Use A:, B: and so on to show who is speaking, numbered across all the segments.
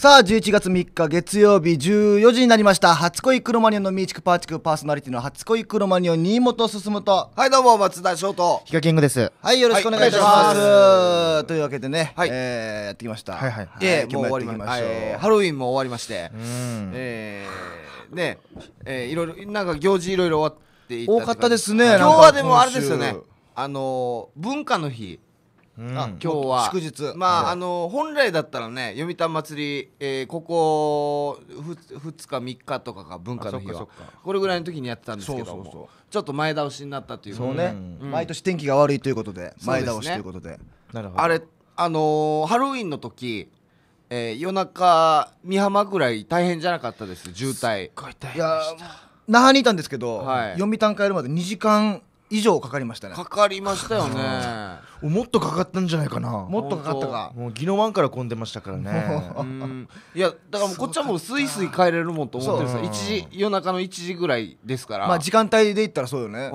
A: さあ、11月3日月曜日14時になりました。初恋クロマニオンのミーチクパーチクパーソナリティの初恋クロマニオン新本進と。はい、どうも、松田翔と。ヒカキングです。はい、よろしくお願いします。というわけでね、はい、えやってきました。はいはい。はえもう終わりましょう、ハロウィンも終わりまして、ーえね、えいろいろ、なんか行事いろいろ終わっていた多かったですね。今日はでもあれですよね、あの文化の日。あ今日は祝日まああの本来だったらね読谷祭り、えー、ここ 2, 2日3日とかが文化の日はこれぐらいの時にやってたんですけどもちょっと前倒しになったというそうね、毎年天気が悪いということで前倒しということであれあのハロウィンの時えー、夜中美浜ぐらい大変じゃなかったです渋滞いや那覇にいたんですけど、はい、読谷帰るまで2時間以上かかりましたねかかりましたよね もっとかかったんじゃないかなもっとかかったかもう宜野湾から混んでましたからねいやだからもうこっちはもうスイスイ帰れるもんと思ってるんで時夜中の1時ぐらいですからまあ時間帯で行ったらそうよね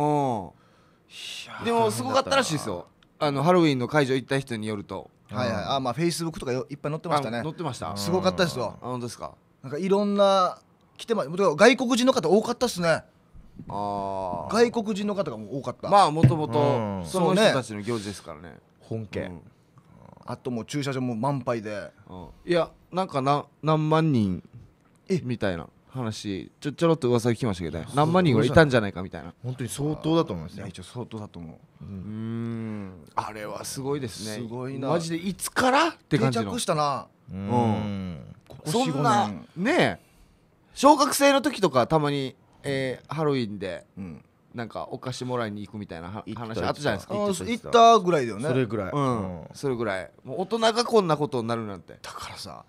A: でもすごかったらしいですよあのハロウィンの会場行った人によるとはいはいあまあフェイスブックとかいっぱい載ってましたね載ってましたすごかったですよあのですかなんかいろんな来てま外国人の方多かったっすねあ外国人の方がもう多かった、まあもともとその人たちの行事ですからね本家、うんあともう駐車場も満杯でうんいやなんかな何万人えみたいな話ちょちょろっと噂聞きましたけど何万人ぐらいいたんじゃないかみたいな本当に相当だと思いますいやよ一応相当だと思ううんあれはすごいですねすごいなマジでいつからって感じ着したなうんそんなねえ小学生の時とかたまにえー、ハロウィンで、うんなんかお菓子もらいに行くみたいな話あったじゃないですか行ったぐらいだよねそれぐらい、うん、うん、それぐらいもう大人がこんなことになるなんてだからさ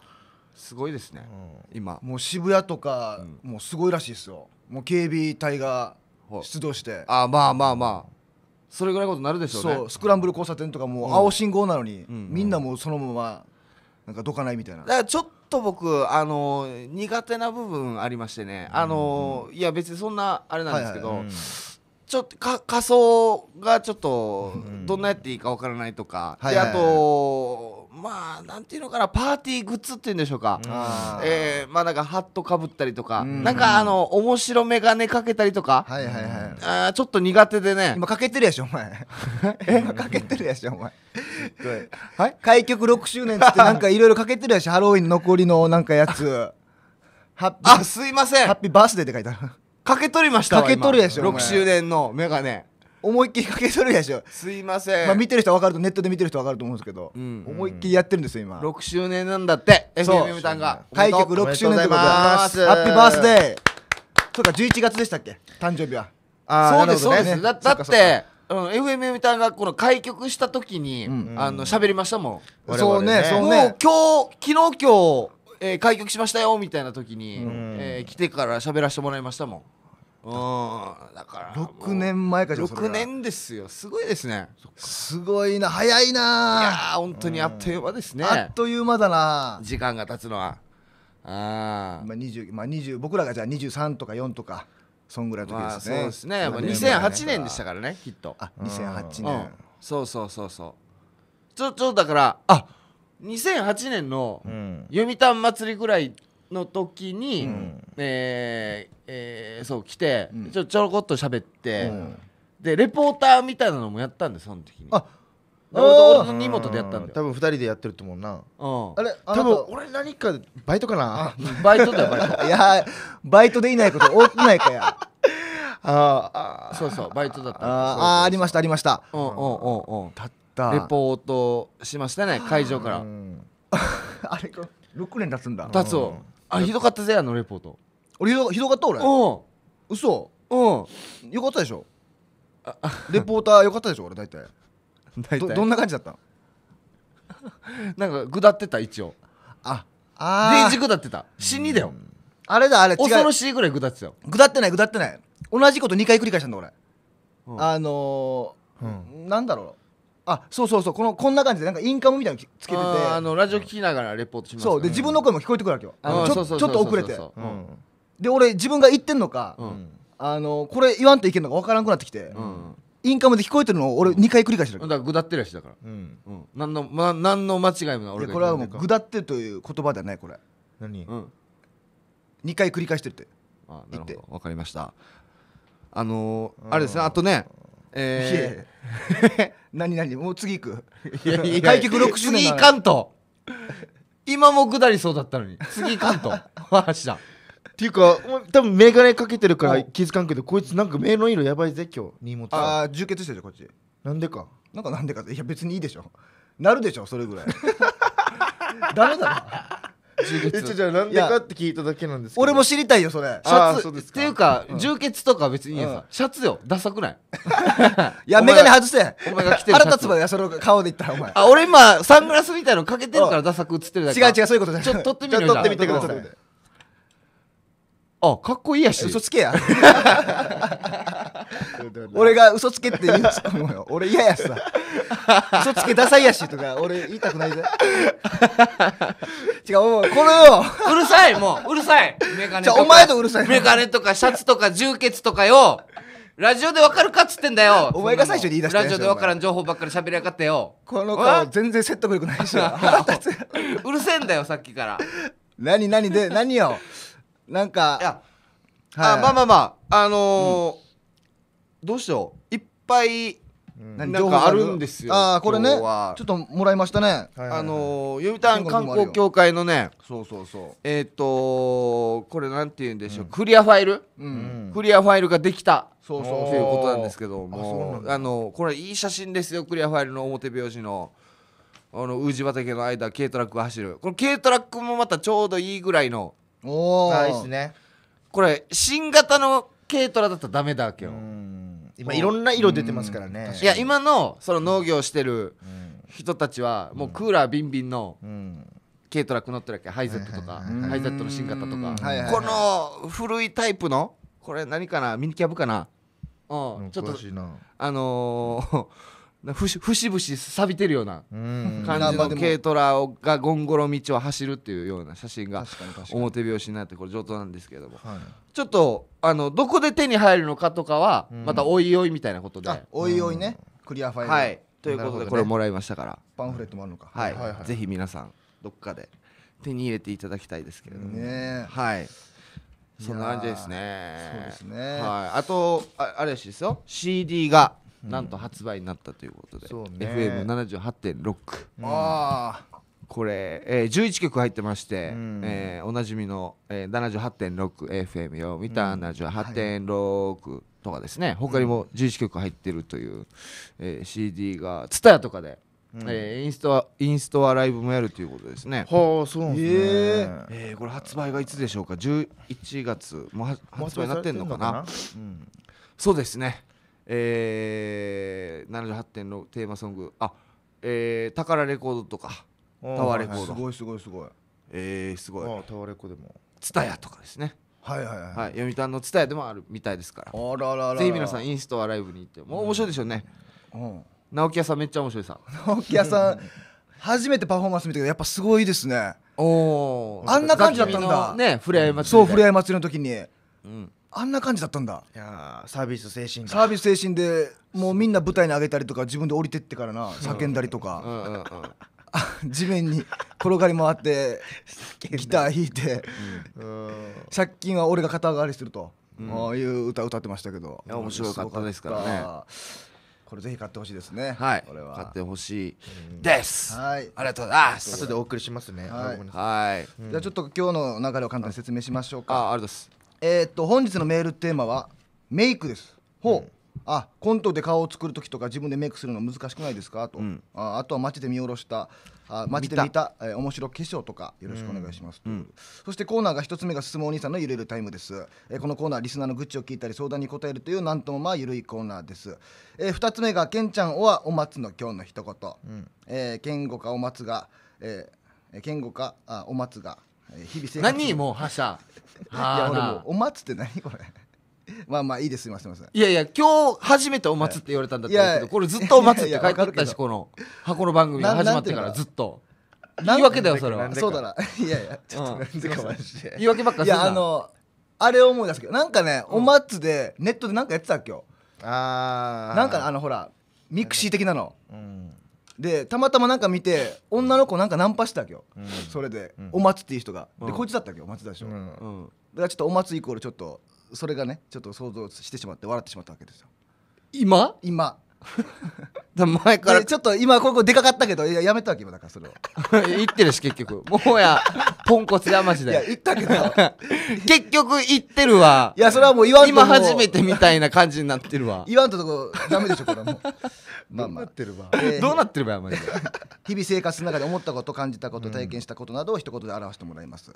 A: すごいですね、うん、今もう渋谷とか、うん、もうすごいらしいですよもう警備隊が出動して、あまあまあまあそれぐらいことなるでしょうねそうスクランブル交差点とかもう青信号なのに、みんなもうそのままなんかどかないみたいなだからちょっと僕あの苦手な部分ありましてねあの、いや別にそんなあれなんですけど、はいはいうんちょっとか仮想がちょっとどんなやっていいかわからないとか、うん、であと、まあなんていうのかなパーティーグッズっていうんでしょうか、うえー、まあなんかハットかぶったりとか、うん、なんかあの面白眼鏡かけたりとか、はいはいはい、あちょっと苦手でね今かけてるやしお前今 かけてるやしお前はい、開局6周年ってなんかいろいろかけてるやしハロウィン残りのなんかやつハあすいませんハッピーバースデーって書いてあるかけ取りましたかけ取るやし6周年の眼鏡思いっきりかけとるやしょすいません、まあ、見てる人は分かるとネットで見てる人は分かると思うんですけど、うんうん思いっきりやってるんですよ今6周年なんだって FM m さんが開局6周年ってことでハッピーバースデーそうか11月でしたっけ誕生日はそうですそうですだだってうん FM m さんがこの開局した時にうんうんあの喋りましたもん、々そうねそんうもねう今日昨日今日えー開局しましたよみたいな時にうんえー来てから喋らせてもらいましたもんだから6年前かじゃ6年ですよすごいですねすごいな早いないや本当にあっという間ですね、あっという間だな時間が経つのはあ、まあ20まあ20、僕らがじゃあ23とか4とかそんぐらいの時ですね、まあ、そうですね、まあ、2008年でしたからねきっとあ2008年、うん、そうそうそうそうちょっとだからあ2008年の読谷祭りぐらいの時に、うん、えー、えー、そう来て、うん、ちょちょこっと喋って、うん、でレポーターみたいなのもやったんですその時にあ俺と荷物でやったんだよ多分2人でやってると思うな、うん、あれ多分俺何かバイトかなバイトだよバイト いやバイトでいないこと多くないかや ああそうそうバイトだったああありましたありましたうんうんうんうんたったレポートしましたね会場から あれか6年経つんだ経つをあひどかったぜあのレポート俺ひどひどかった俺うそうんよかったでしょ レポーターよかったでしょ俺大体大体どんな感じだった なんか下ってた一応あデあイジー下ってた死にだよあれだあれ違う恐ろしいぐらい下ってたよ下ってない下ってない同じこと2回繰り返したんだ俺、あのーなんだろうあそうそうそうこのこんな感じでなんかインカムみたいなのつつけててああのラジオ聞きながらレポートしますそうで自分の声も聞こえてくるわけよあのちょちょっと遅れてうんで俺自分が言ってんのか、うんあのこれ言わんといけんのか分からんくなってきて、うんインカムで聞こえてるのを俺2回繰り返してだる、からだってるやしだから、うんうん、何の、ま、何の間違いもない俺これはもう「ぐだってる」という言葉ではないこれ何うん2回繰り返してるってあなるほどわかりましたあのーあれですねあとねえい 何何もう次行く対いやい開局6周年次なかんと今も下りそうだったのに次か関東話だっていうか多分眼鏡かけてるから気づかんけどこいつなんか目の色やばいぜ今日荷物ああ充血してるこっちなんでかなんかなんでかいや別にいいでしょなるでしょそれぐらい ダメだな充血じゃなんでかって聞いただけなんですけど俺も知りたいよそれシャツっていうか、充血とか別にいいやさ、ん、シャツよダサくない いや眼鏡外せお前がてる腹立つまでその顔で言ったらお前あ俺今サングラスみたいのかけてるからダサく映ってるだけ違う違うそういうことじゃなちょっと撮ってみてくださいあかっこいいやし嘘つけや 俺が嘘つけって言うともうよ俺嫌やしさ 嘘つけダサいやしとか俺言いたくないぜ 違うもうこれようるさいもううるさいメガネとかお前とうるさいメガネとかシャツとか充血とかよラジオでわかるかっつってんだよお前が最初に言い出したラジオでわからん情報ばっかり喋りやがってよこの子全然説得力ないしうるせえんだよさっきから何何で何よなんかいや、はい、あまあまあまああのーうん、どうしよういっぱいなんかあるんですよ。ああこれねちょっともらいましたね。はいはいはい、あの読谷観光協会のね。そうそうそう。えっ、ー、とこれなんて言うんでしょう、うん、クリアファイル、うん、クリアファイルができた。そうそうということなんですけどもあのこれいい写真ですよクリアファイルの表拍子の。あの宇治畑の間軽トラックが走るこの軽トラックもまたちょうどいいぐらいのおお、いいっすねこれ新型の軽トラだったらダメだわけよ、今いろんな色出てますからねいや今のその農業してる人たちはもうクーラービンビンの軽トラック乗ってるわけハイゼットとかハイゼットの新型とかこの古いタイプのこれ何かなミニキャブかなうんちょっとあのー節々錆びてるような感じの軽トラがゴンゴロ道を走るっていうような写真が表拍子になってこれ上等なんですけれども、はい、ちょっとあのどこで手に入るのかとかはまたおいおいみたいなことで、うん、おいおいね、うん、クリアファイルはいということでこれもらいましたから、ね、パンフレットもあるのか、はい、はいはい、ぜひ皆さんどっかで手に入れていただきたいですけれどもねはいそんな感じですねそうですねはいあとああれですよ CD がなんと発売になったということで、FM78.6
B: あ
A: あこれ、えー、11曲入ってまして、うん、えー、おなじみの、えー、78.6FM よ見た78.6とかですね、うん、他にも11曲入ってるという、えー、CD が TSUTAYA とかで、うん、えー、インストインストアライブもやるということですね。はあそうなんですね、えー、えー、これ発売がいつでしょうか11月もう発売になってんのかなそうですねえー、78.6テーマソングあえー、宝レコードとかタワーレコード、すごいすごいすごいえー、すごいタワーレコでもツタヤとかですねはいはいはい、はい、読谷のツタヤでもあるみたいですからあらららぜひ皆さんインストアライブに行ってもう面白いでしょうね、うん、直木屋さんめっちゃ面白いさ直木屋さん初めてパフォーマンス見たけどやっぱすごいですねおおあんな感じだったんだねふれあい祭りそうふれあい祭りの時にうんあんな感じだったんだいやサービス精神サービス精神でもうみんな舞台に上げたりとか自分で降りてってからな叫んだりとか、地面に転がり回ってギター弾いて、借金は俺が肩代わりすると、ああいう歌歌ってましたけどいや面白かったですからねこれぜひ買ってほしいですね。はい。これは買ってほしいです。はい。ありがとうございます。後でお送りしますね。はい。じゃあちょっと今日の流れを簡単に説明しましょうか。あ、ありがとうございます。えー、っと本日のメールテーマはメイクですほう、うんあコントで顔を作る時とか自分でメイクするの難しくないですかと、うん、ああとは街で見下ろしたあ街で見たえー、面白化粧とかよろしくお願いします、うん、そしてコーナーが1つ目が進むお兄さんのゆるゆるタイムです、えー、このコーナーリスナーの愚痴を聞いたり相談に答えるというなんともまあゆるいコーナーです、えー、2つ目がけんちゃんおはお松の今日の一言、うん、えー、けんごかお松が、えー、けんごかあお松が、え日々生活何もう覇者いや俺もおつって何これ まあまあいいですすいませんすいませんいやいや今日初めておつって言われたんだったけどこれずっとおつって書いてあったしこの箱の番組が始まってからずっと言い訳だよそれはそうだないやいやちょっとなでかマジで言い訳ばっかりいやあのあれ思い出すけどなんかねおつでネットで何かやってたっけよああんかあのほらミクシー的なの、うんでたまたまなんか見て女の子なんかナンパしたわけよ、うん、それで、うん、お松っていう人が、でこいつだったわけよ松田でしょ、うん、だからちょっとお松イコールちょっとそれがねちょっと想像してしまって笑ってしまったわけですよ今今 前からちょっと今ここでかかったけどいややめたわけ今だからそれ
B: を 言
A: ってるし結局もうやポンコツやマジでいや言ったけど 結局言ってるわいやそれはもう言わんと今初めてみたいな感じになってるわ言わんととこダメでしょこれもうまあまあってるわ、えー、どうなってるわマジで日々生活の中で思ったこと感じたこと体験したことなどを一言で表してもらいます、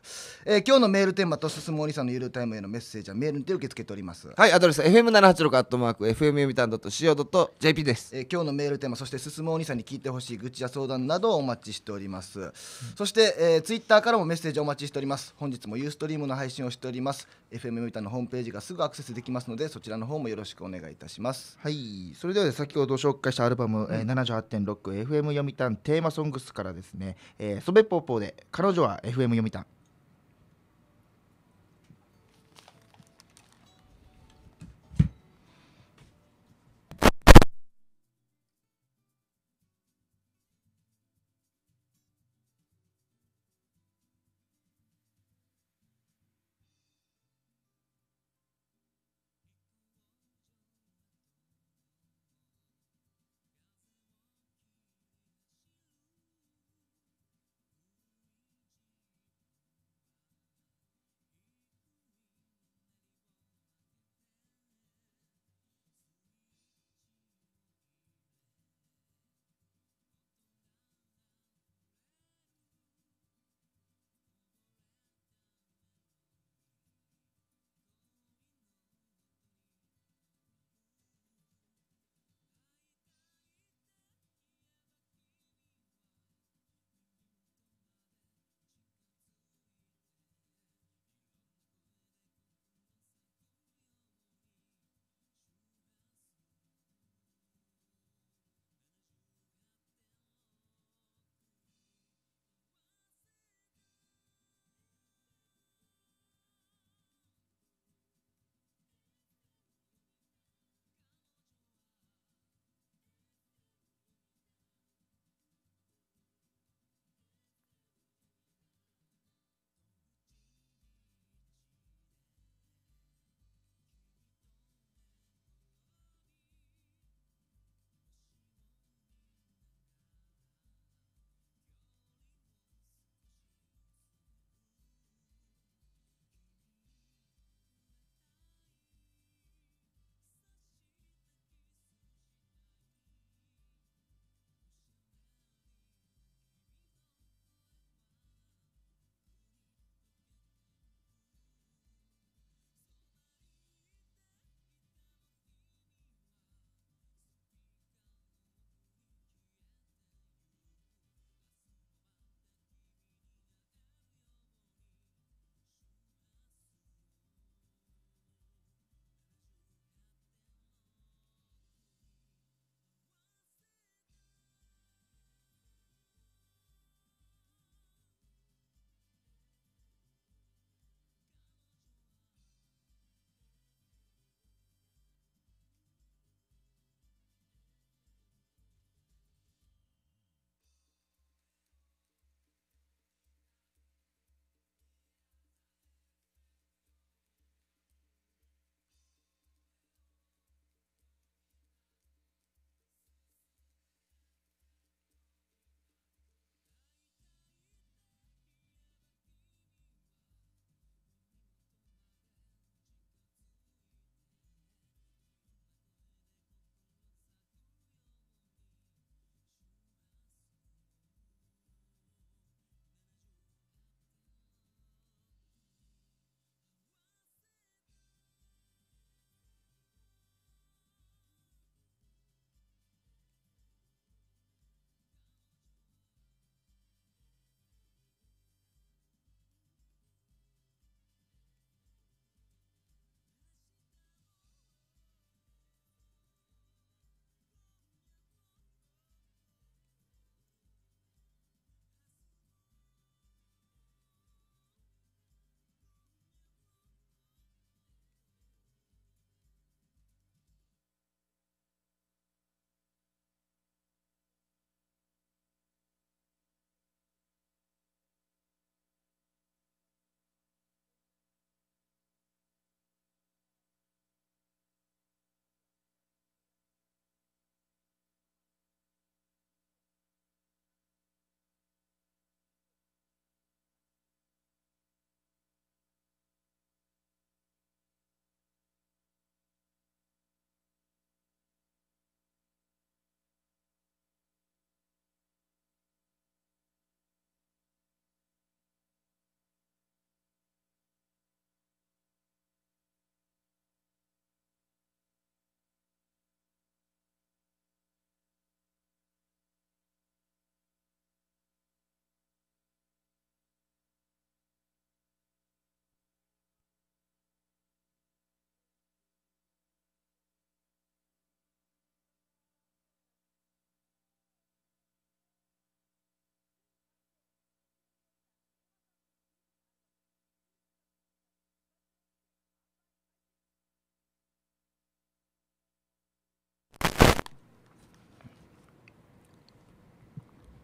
A: うん、えー、今日のメールテーマとすすもおにさんのゆるタイムへのメッセージはメールにて受け付けておりますはいアドレス FM786 アットマーク FM 読みたん .co.jp ピです、えー、今日のメールテーマそして進むお兄さんに聞いてほしい愚痴や相談などをお待ちしております、うん、そして、えー、ツイッターからもメッセージお待ちしております本日もユーストリームの配信をしております FM みたのホームページがすぐアクセスできますのでそちらの方もよろしくお願いいたしますはいそれでは、ね、先ほど紹介したアルバム、うんえー、78.6FM 読みたんテーマソングスからですね「えー、ソベポーポーで彼女は FM 読みたん」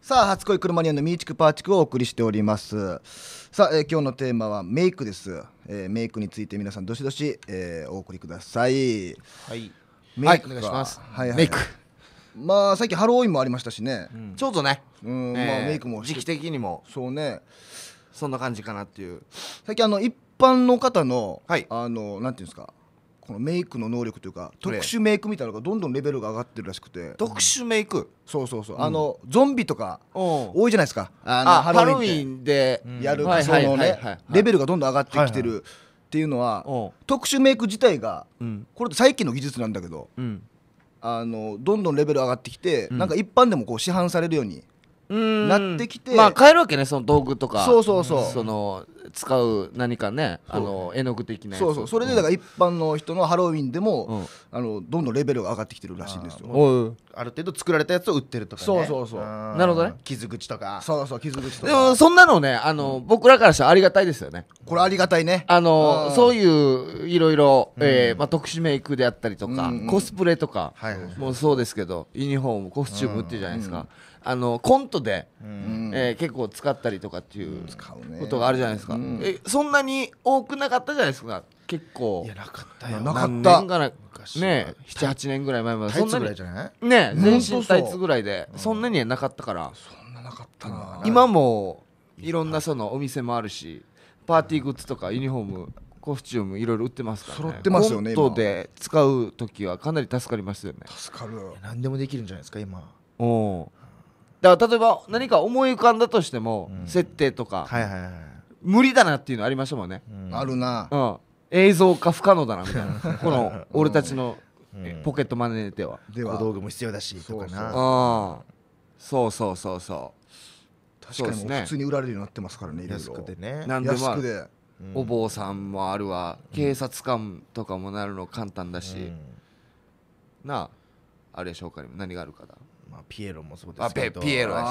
A: さあ、初恋クルマニアのミーチクパーチクをお送りしております。さあ、えー、今日のテーマはメイクです。えー、メイクについて皆さんどしどし、えー、お送りください。はい。メイク、はい、お願いします。はい、はい、メイク。まあ最近ハロウィンもありましたしね。うん、ちょうどね。うん、えー、まあメイクも時期的にも。そうね。そんな感じかなっていう。最近あの一般の方の、はい、あのなんていうんですか。このメイクの能力というか特殊メイクみたいなのがどんどんレベルが上がってるらしくて特殊メイクそうそうそうあのゾンビとか多いじゃないですかあハロウィンでやるそのねレベルがどんどん上がってきてるっていうのは特殊メイク自体がこれ最近の技術なんだけどあのどんどんレベル上がってきてなんか一般でもこう市販されるようになってきてまあ変えるわけねその道具とかそうそうそうその使う何かねあの絵の具的なそうそうそれでだから一般の人のハロウィンでも、うん、あのどんどんレベルが上がってきてるらしいんですよある程度作られたやつを売ってるとか、ね、そうそうそうなるほどね傷口とかそうそう傷口とかでもそんなのねあの、うん、僕らからしたらありがたいですよねこれありがたいねあのそういういろいろ、えーまあ、特殊メイクであったりとか、うんうん、コスプレとか、はい、はいもうそうですけどユニフォームコスチュームってじゃないですか、うんあのコントで、うん、えー、結構使ったりとかっていうことがあるじゃないですか、うん、えそんなに多くなかったじゃないですか結構いやなかったよなかったね78年ぐらい前までそんなにね全身タイツぐらいで、そんなにはなかったからそんななかったな今もいろんなそのお店もあるしパーティーグッズとかユニフォームコスチュームいろいろ売ってますから、ね、揃ってますよねコントで使う時はかなり助かりますよね助かる何でもできるんじゃないですか今おおだから例えば何か思い浮かんだとしても、うん設定とか、はいはいはい無理だなっていうのありましたもんね、うんあるなうん、映像化不可能だなみたいな この俺たちのうんえポケットマネーでは、で小は道具も必要だしとかなうんそうそうそうそう確かにも普通に売られるようになってますからねいろい安くねなんでも安くでお坊さんもあるわ、警察官とかもなるの簡単だし、なああれでしょうかにも何があるかだピエロもそうですけどあピエロだし、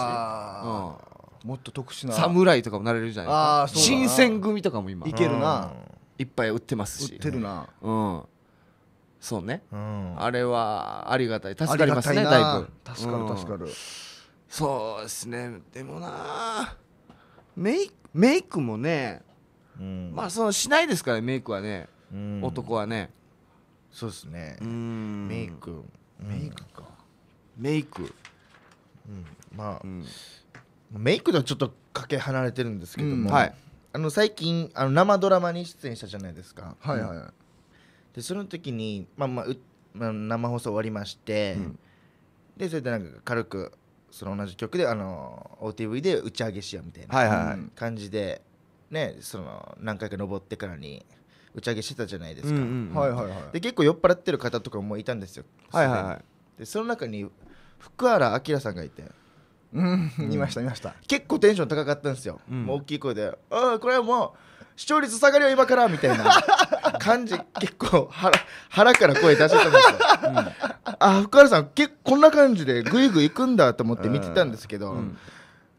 A: うん、もっと特殊な侍とかもなれるじゃないですか新選組とかも今いけるな、いっぱい売ってますし売ってるなうんそうね、うん、あれはありがたい助かりますねだいぶ助かる助かる、そうですねでもなメイメイクもね、うん、まあそのしないですからメイクはね、うん、男はねそうですねメイクメイクかメイク、うん、まあ、うん、メイクとはちょっとかけ離れてるんですけども、うんはい、あの最近あの生ドラマに出演したじゃないですかはいはい、でその時に、まあまあうまあ、生放送終わりまして、でそれでなんか軽くその同じ曲であの OTV で打ち上げしようみたいな感じで、ね、その何回か登ってからに打ち上げしてたじゃないですか、で結構酔っ払ってる方とかもいたんですよ、はいはいはい、でその中に福原明さんがいてうん見ました見ました結構テンション高かったんですよ、うんもう大きい声で「ああこれはもう視聴率下がりは今から」みたいな 感じ結構腹腹から声出してたんですよあ福原さんけこんな感じでグイグイ行くんだと思って見てたんですけど、うん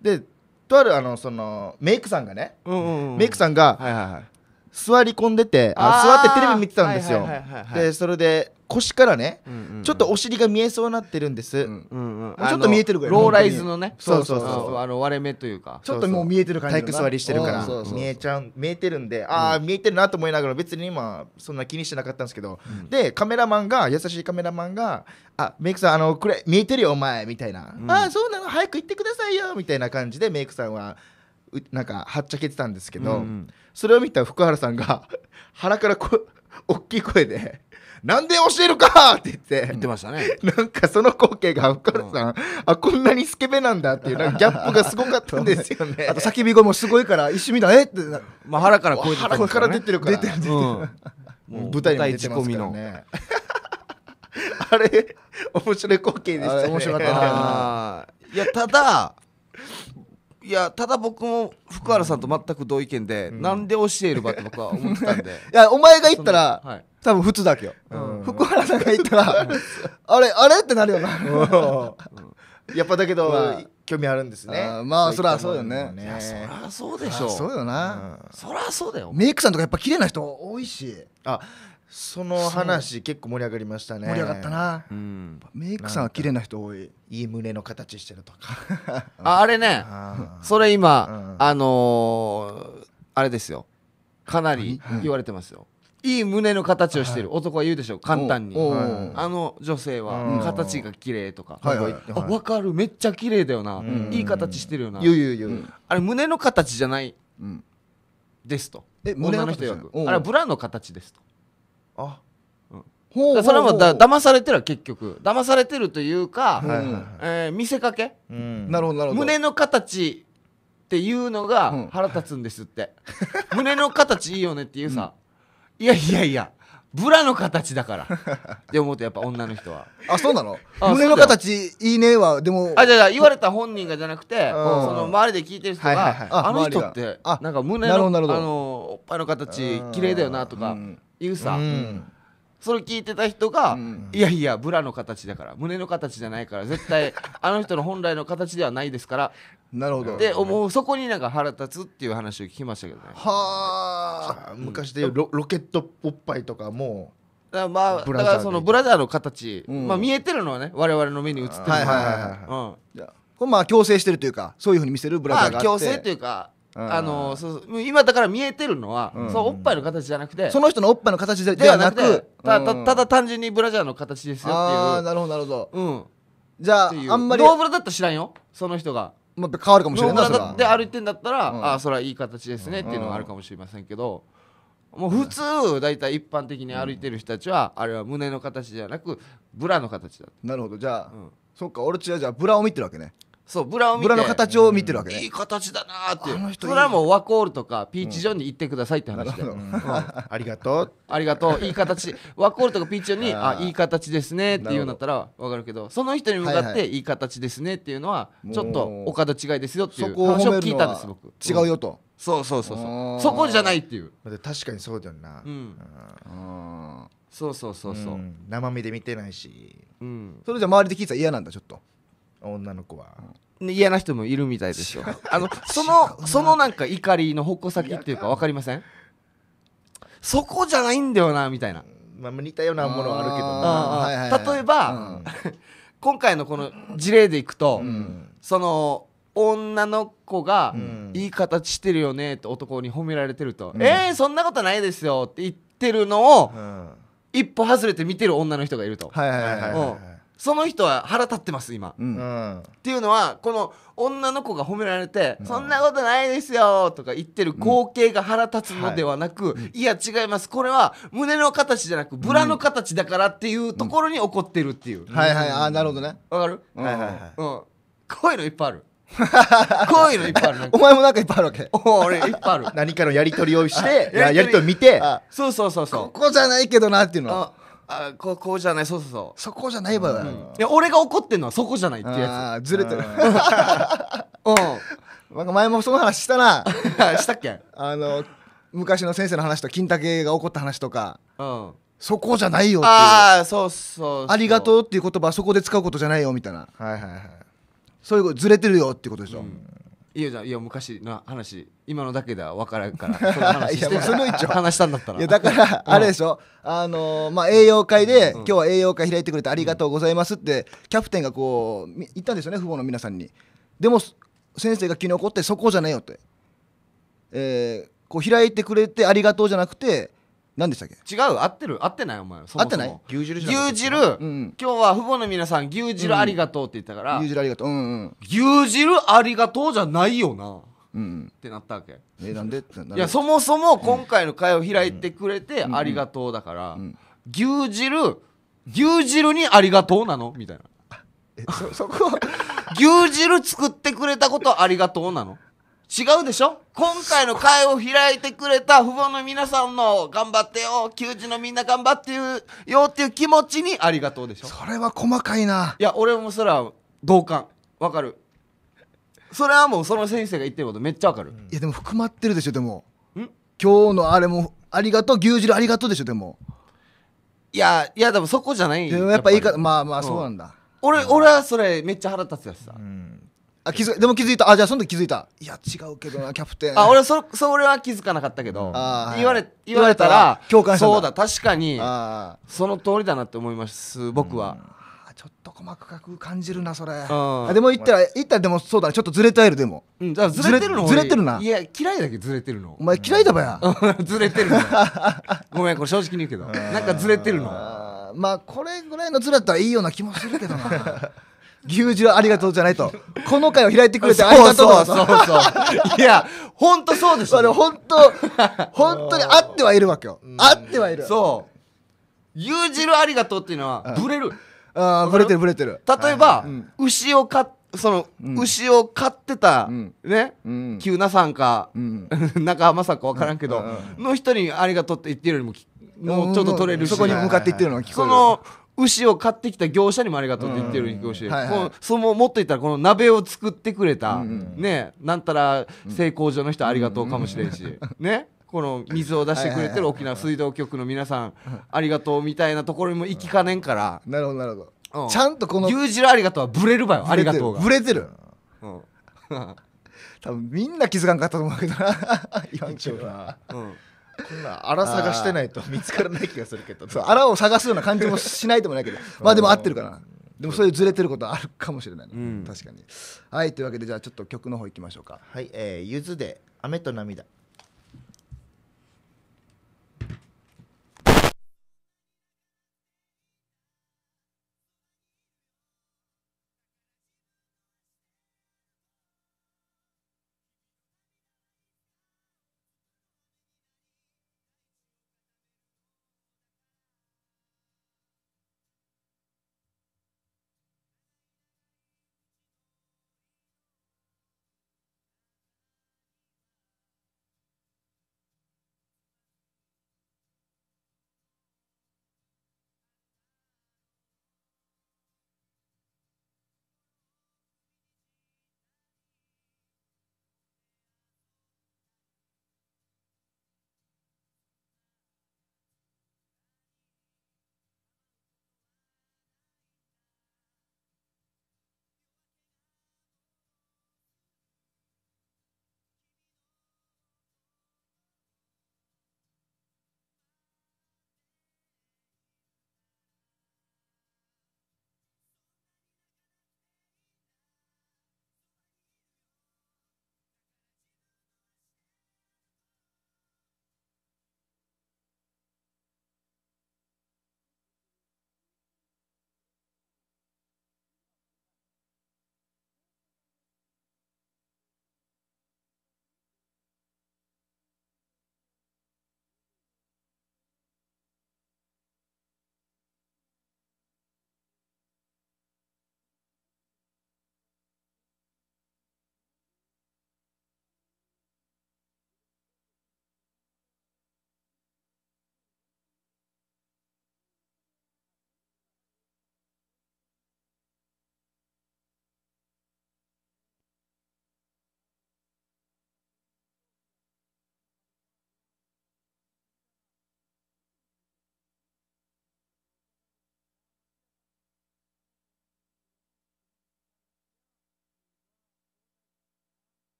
A: でとあるあのそのメイクさんがね、うんうんうんメイクさんが、はいはいはい座り込んでてあ座ってテレビ見てたんですよでそれで腰からね、ちょっとお尻が見えそうになってるんです、うちょっと見えてるぐらいローライズのねそうそうそうあの割れ目というかちょっともう見えてる感じ体育座りしてるから見えちゃう見えてるんでああ、見えてるなと思いながら別に今そんな気にしてなかったんですけど、でカメラマンが優しいカメラマンが「あメイクさんあのこれ見えてるよお前」みたいな「ああそうなの早く行ってくださいよ」みたいな感じでメイクさんはなんかはっちゃけてたんですけど、うんそれを見た福原さんが 腹からこ 大きい声で「なんで教えるか!」って言って言ってましたね なんかその光景が福原さん、うん、あこんなにスケベなんだっていうなんかギャップがすごかったんですよねあと叫び声もすごいから一瞬見たえっ?」て、まあ、腹から声出てるね、腹から出てるから出てる出てる、うん、舞台に出てますからねあれ面白い光景でしたね面白かったいやただいやただ僕も福原さんと全く同意見で、うん、なんで教えるかって僕は思ってたんで いやお前が言ったら、はい、多分普通だけよ、うん、福原さんが言ったらあれあれってなるよな、やっぱだけど、まあ、興味あるんですねまあそりゃそうよね、ね、そりゃそうでしょそうよな、そりゃそうだよメイクさんとかやっぱ綺麗な人多いしあその話結構盛り上がりましたね盛り上がったな、うん、メイクさんは綺麗な人多いいい胸の形してるとか ああれねそれ今、うん、あのー、あれですよかなり言われてますよ、いい胸の形をしてる、はい、男は言うでしょ簡単にあの女性は形が綺麗とか、はいはい、あ分かるめっちゃ綺麗だよな、いい形してるよな言う言う言う、あれ胸の形じゃない、ですとえ胸の人あれはブラの形ですとあほうそれもだ騙されてるは結局騙されてるというか、はいはいはい、えー見せかけ、なるほどなるほど胸の形っていうのが腹立つんですって、胸の形いいよねっていうさ、いやいやいやブラの形だからって思うとやっぱ女の人はあそうなのあ胸の形いいねはでもあじゃあじゃあ言われた本人がじゃなくて、うんその周りで聞いてる人が、はいはいはいあの人ってあなんか胸なるほのどあのおっぱいの形綺麗だよなとか、うん言うさ、それ聞いてた人が、いやいやブラの形だから胸の形じゃないから絶対 あの人の本来の形ではないですからなるほどで思うそこになんか腹立つっていう話を聞きましたけどねはあ、昔でロロケットおっぱいとかもだからまあだからそのブラザーの形、まあ見えてるのはね我々の目に映ってるはいはいはい、うん、これまあ強制してるというかそういうふうに見せるブラザーがあって、強制というかあのそう今だから見えてるのは、うん、そのおっぱいの形じゃなくてその人のおっぱいの形ではなくただただ単純にブラジャーの形ですよっていうああなるほどなるほど、うん、じゃああんまりノーブラだったら知らんよその人が、まあ、変わるかもしれないノーブラで歩いてんだったら、うん、ああそれはいい形ですねっていうのがあるかもしれませんけど、もう普通大体一般的に歩いてる人たちは、あれは胸の形じゃなくブラの形だなるほどじゃあ、そっか俺ちはじゃあブラを見てるわけねそうブラを見てブラの形を見てるわけいねい形だなーってあの人いいブラもワコールとかピーチジョンに行ってくださいって話で、うんありがとうありがとういい形ワコールとかピーチジョンに ああいい形ですねって言うんだったらわかるけどその人に向かっていい形ですねっていうのはちょっとお方違いですよっていそうこを話を聞いたんです僕違うよと、そうそうそうそうそこじゃないっていうで確かにそうだよな、うんうんそうそうそうそううん生身で見てないしうんそれじゃ周りで聞いたら嫌なんだちょっと女の子は、嫌な人もいるみたいですよあのそのそのなんか怒りの矛先っていうか分かりませんそこじゃないんだよなみたいな、まあ、似たようなものはあるけどはいはい、例えば、うん、今回のこの事例でいくと、うん、その女の子が「いい形してるよね」って男に褒められてると「うん、えー、そんなことないですよ」って言ってるのを、一歩外れて見てる女の人がいると。はいはいはいはい、その人は腹立ってます今、うん、っていうのはこの女の子が褒められて「そんなことないですよ」とか言ってる光景が腹立つのではなく、はい、いや違いますこれは胸の形じゃなくブラの形だからっていうところに怒ってるっていう、はいはいあなるほどねわかる、はいはいはいうん、こういうのいっぱいあるこういうのいっぱいある。お前もなんかいっぱいあるわけ。お俺いっぱいある。何かのやり取りをして、やり取り見て。そうそうそうそう。ここじゃないけどなっていうのは。あここうじゃないそうそうそうそこじゃない場合うん、いや俺が怒ってんのはそこじゃないってやつずれてるうん なんか前もその話したな したっけあの昔の先生の話と金竹が怒った話とか、うん、そこじゃないよってああそうそうありがとうっていう言葉はそこで使うことじゃないよみたいなはいはいはいそういうことずれてるよっていうことでしょ、うんいやじゃいや昔の話今のだけでは分からんから その話し話したんだったらいやだからあれでしょ、うん、あのー、まあ栄養会で、うん、今日は栄養会開いてくれてありがとうございますって、うん、キャプテンがこう言ったんですよね父母の皆さんにでも先生が昨日怒ってそこじゃねえよってえー、こう開いてくれてありがとうじゃなくて何でしたっけ違う合ってる合ってないお前そもそも合ってない牛汁じゃ牛汁、うん今日は父母の皆さん牛汁ありがとうって言ったから、牛汁ありがとう、うんうん、牛汁ありがとうじゃないよなうん、ってなったわけえなんでっていやそもそも今回の会を開いてくれてありがとうだから、うん、牛汁牛汁にありがとうなのみたいなえそそこは 牛汁作ってくれたことありがとうなの違うでしょ今回の会を開いてくれた父母の皆さんの頑張ってよ、球児のみんな頑張ってよっていう気持ちにありがとうでしょそれは細かいな。いや、俺もそれは同感。わかる。それはもうその先生が言ってることめっちゃわかる。いや、でも含まってるでしょ、でも。ん今日のあれも、ありがとう、牛汁ありがとうでしょ、でも。いや、いや、でもそこじゃない。でもやっぱいい方、まあまあそうなんだ。俺、俺はそれめっちゃ腹立つやつさ。うんあ気づでも気づいたあじゃあその時気づいたいや違うけどな キャプテンあ俺そそれは気づかなかったけど、はい、言われ言われたら共感したそうだ確かにその通りだなって思います僕は。ちょっと細かく感じるなそれあでも言ったら言ったらでもそうだ、ちょっとずれてるでも、うん、だずれてるのずれてるないや嫌いだけどずれてるのお前嫌いだばや ずれてるの ごめんこれ正直に言うけどなんかずれてるのまあこれぐらいのずれたらいいような気もするけどな牛耳るありがとうじゃないと。この会を開いてくれてありがとう。そうそうそういや、ほんとそうですあれほんと、本当にあってはいるわけよ。あってはいる。そう。牛汁ありがとうっていうのは、ブレる。ああ、ブレてるブレてる。例えば、牛を買って、その、牛を飼ってた、ね、うん、急な さんか、中まさか分からんけど、の人にありがとうって言ってるよりももうちょっと取れるし、そこに向かって言ってるのが聞こえるの牛を買ってきた業者にもありがとうって言ってる牛、はいはい、そのもっと言ったらこの鍋を作ってくれた、うん、ねなんたら製工所の人ありがとうかもしれんし、ねこの水を出してくれてる沖縄水道局の皆さんありがとうみたいなところにも行きかねんから、なるほどなるほど、うん、ちゃんとこの牛汁ありがとうはブレるばよありがとうがブレてる、うん、多分みんな気づかんかったと思うけどな 今んちょな、うんこんな荒探してないと見つからない気がするけど、ね、そう荒を探すような感じもしないでもないけど まあでも合ってるかなでもそういうずれてることはあるかもしれない、ね、うん、確かにはいというわけでじゃあちょっと曲の方いきましょうかはい、えー、ゆずで雨と涙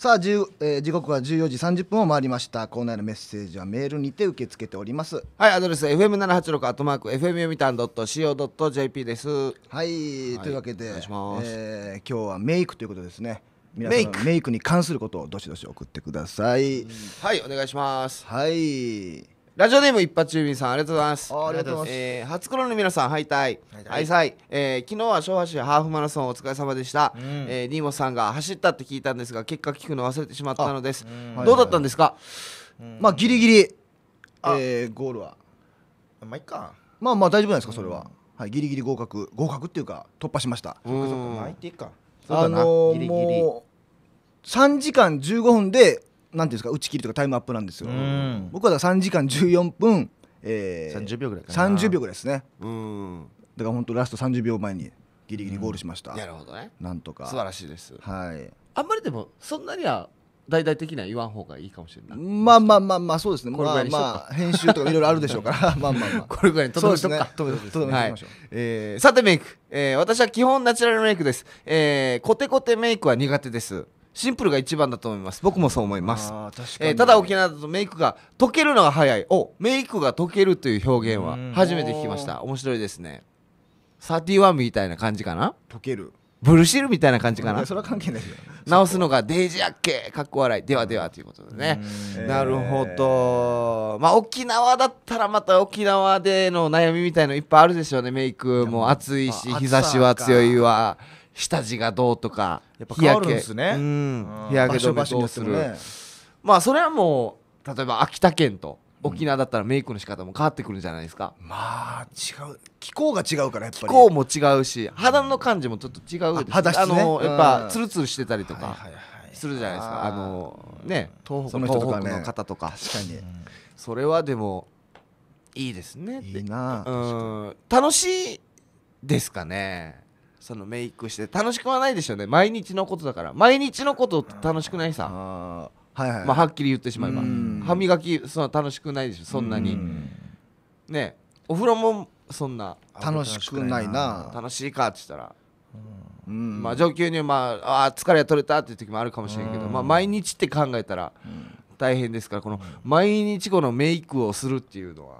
A: さあ、えー、時刻は14時30分を回りましたコーナーのメッセージはメールにて受け付けておりますはいアドレス FM786 アットマーク FM 読みたん .co.jp ですはい、はい、というわけで、えー、今日はメイクということですねメイクメイクに関することをどしどし送ってください、はいお願いしますはいラジオネーム一発郵便さんありがとうございますありがとうございます、えー、初コロの皆さんハイタイハイサイ、えー、昨日は昭和市ハーフマラソンお疲れ様でした、うん、えー、デーモさんが走ったって聞いたんですが結果聞くの忘れてしまったのです、うん、どうだったんですか、うん、まあギリギリ、えー、ゴールはまあいっかまあまあ大丈夫なんですかそれは、はい、ギリギリ合格合格っていうか突破しましたそっかそっかまいていいかあのー、ギリギリ3時間15分でなんていうんですか打ち切りとかタイムアップなんですよ僕は3時間14分、えー、30秒ぐらいかな30秒ぐらいですねうんだから本当ラスト30秒前にギリギリゴールしました、なるほどねなんとか素晴らしいですはいあんまりでもそんなには大々的には言わん方がいいかもしれないまあまあまあまあそうですねこれぐらいまあ、まあ編集とかいろいろあるでしょうから まあまあまあこれぐらいにとどめとくかとどめときましょう、えー、さてメイク、えー、私は基本ナチュラルメイクです、えー、コテコテメイクは苦手ですシンプルが一番だと思います僕もそう思います、えー、ただ沖縄だとメイクが溶けるのが早いおメイクが溶けるという表現は初めて聞きました面白いですね31みたいな感じかな溶けるブルシルみたいな感じかなそれは関係ないよ直すのがデイジやっけかっこ笑いではではということでねなるほどまあ沖縄だったらまた沖縄での悩みみたいのいっぱいあるでしょうねメイクも暑いし日差しは強いわ下地がどうとか日焼け止めどうする、まあそれはもう例えば秋田県と沖縄だったらメイクの仕方も変わってくるんじゃないですか、うん、まあ違う気候が違うからやっぱり気候も違うし肌の感じもちょっと違うです、ね、あのやっぱツルツルしてたりとかするじゃないですか、あのね東北の人とか、ね、の方とか確かに、それはでもいいですねいいな楽しいですかねそのメイクして楽しくはないでしょうね毎日のことだから毎日のこと楽しくないさはいはいまあ、はっきり言ってしまえば歯磨きその楽しくないでしょそんなにねお風呂もそんな楽しくないな楽しいかって言ったら、まあ、上級にまああ疲れ取れたっていう時もあるかもしれんけど、まあ、毎日って考えたら大変ですからこの毎日このメイクをするっていうのは